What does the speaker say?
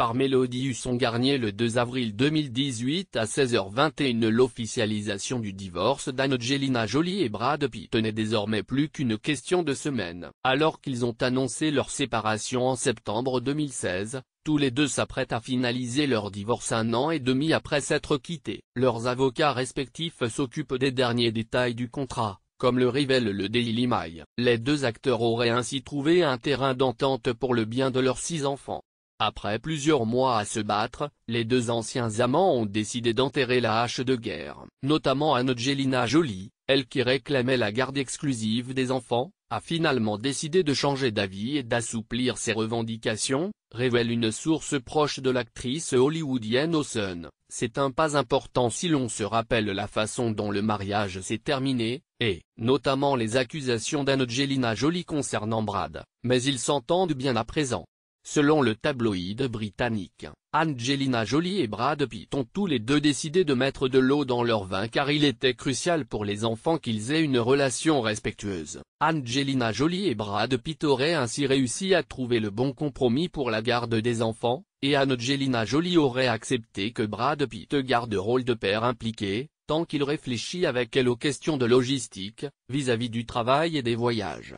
par Mélodie Husson Garnier le 2 avril 2018 à 16h21 l'officialisation du divorce d'Angelina Jolie et Brad Pitt n'est désormais plus qu'une question de semaine. Alors qu'ils ont annoncé leur séparation en septembre 2016, tous les deux s'apprêtent à finaliser leur divorce un an et demi après s'être quittés. Leurs avocats respectifs s'occupent des derniers détails du contrat, comme le révèle le Daily Mail. Les deux acteurs auraient ainsi trouvé un terrain d'entente pour le bien de leurs six enfants. Après plusieurs mois à se battre, les deux anciens amants ont décidé d'enterrer la hache de guerre, notamment Angelina Jolie, elle qui réclamait la garde exclusive des enfants, a finalement décidé de changer d'avis et d'assouplir ses revendications, révèle une source proche de l'actrice hollywoodienne Osun. C'est un pas important si l'on se rappelle la façon dont le mariage s'est terminé, et, notamment les accusations d'Angelina Jolie concernant Brad, mais ils s'entendent bien à présent. Selon le tabloïd britannique, Angelina Jolie et Brad Pitt ont tous les deux décidé de mettre de l'eau dans leur vin car il était crucial pour les enfants qu'ils aient une relation respectueuse. Angelina Jolie et Brad Pitt auraient ainsi réussi à trouver le bon compromis pour la garde des enfants, et Angelina Jolie aurait accepté que Brad Pitt garde rôle de père impliqué, tant qu'il réfléchit avec elle aux questions de logistique, vis à -vis du travail et des voyages.